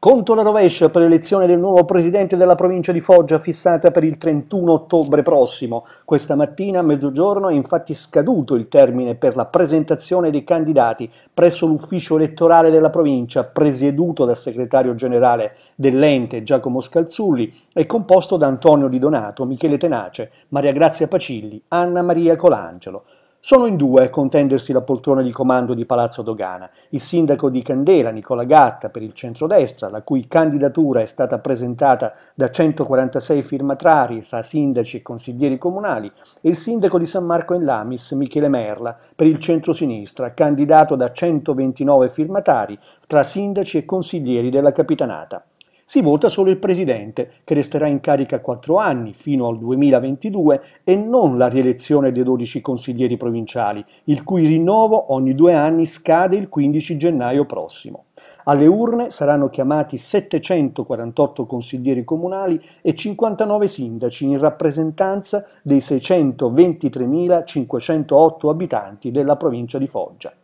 Conto la rovescia per l'elezione del nuovo presidente della provincia di Foggia fissata per il 31 ottobre prossimo. Questa mattina a mezzogiorno è infatti scaduto il termine per la presentazione dei candidati presso l'ufficio elettorale della provincia, presieduto dal segretario generale dell'ente Giacomo Scalzulli e composto da Antonio Di Donato, Michele Tenace, Maria Grazia Pacilli, Anna Maria Colangelo. Sono in due a contendersi la poltrona di comando di Palazzo Dogana, il sindaco di Candela, Nicola Gatta, per il centrodestra, la cui candidatura è stata presentata da 146 firmatari tra sindaci e consiglieri comunali, e il sindaco di San Marco in Lamis, Michele Merla, per il centrosinistra, candidato da 129 firmatari tra sindaci e consiglieri della Capitanata si vota solo il presidente, che resterà in carica quattro anni fino al 2022 e non la rielezione dei 12 consiglieri provinciali, il cui rinnovo ogni due anni scade il 15 gennaio prossimo. Alle urne saranno chiamati 748 consiglieri comunali e 59 sindaci in rappresentanza dei 623.508 abitanti della provincia di Foggia.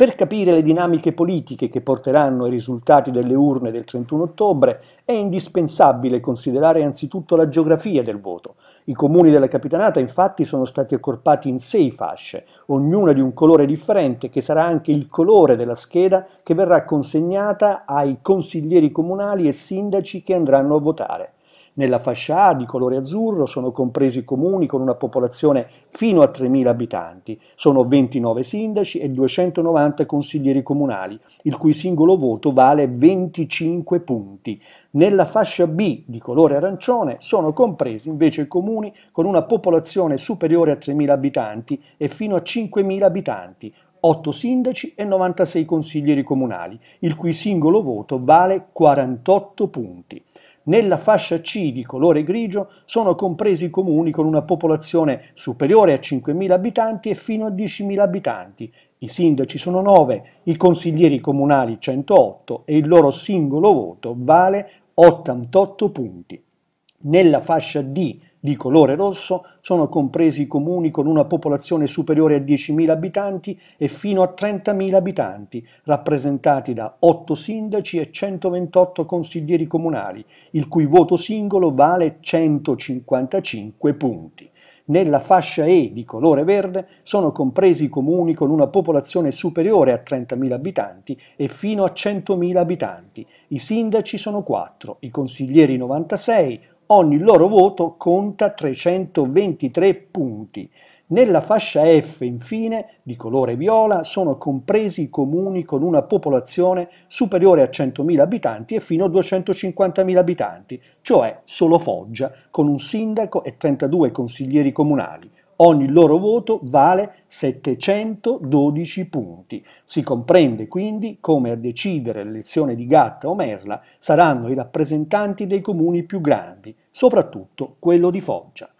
Per capire le dinamiche politiche che porteranno ai risultati delle urne del 31 ottobre è indispensabile considerare anzitutto la geografia del voto. I comuni della capitanata infatti sono stati accorpati in sei fasce, ognuna di un colore differente che sarà anche il colore della scheda che verrà consegnata ai consiglieri comunali e sindaci che andranno a votare. Nella fascia A di colore azzurro sono compresi i comuni con una popolazione fino a 3.000 abitanti, sono 29 sindaci e 290 consiglieri comunali, il cui singolo voto vale 25 punti. Nella fascia B di colore arancione sono compresi invece i comuni con una popolazione superiore a 3.000 abitanti e fino a 5.000 abitanti, 8 sindaci e 96 consiglieri comunali, il cui singolo voto vale 48 punti. Nella fascia C di colore grigio sono compresi i comuni con una popolazione superiore a 5.000 abitanti e fino a 10.000 abitanti. I sindaci sono 9, i consiglieri comunali 108 e il loro singolo voto vale 88 punti. Nella fascia D di colore rosso sono compresi i comuni con una popolazione superiore a 10.000 abitanti e fino a 30.000 abitanti, rappresentati da 8 sindaci e 128 consiglieri comunali, il cui voto singolo vale 155 punti. Nella fascia E di colore verde sono compresi i comuni con una popolazione superiore a 30.000 abitanti e fino a 100.000 abitanti. I sindaci sono 4, i consiglieri 96, ogni loro voto conta 323 punti. Nella fascia F, infine, di colore viola, sono compresi i comuni con una popolazione superiore a 100.000 abitanti e fino a 250.000 abitanti, cioè solo Foggia, con un sindaco e 32 consiglieri comunali. Ogni loro voto vale 712 punti. Si comprende quindi come a decidere l'elezione di Gatta o Merla saranno i rappresentanti dei comuni più grandi, soprattutto quello di Foggia.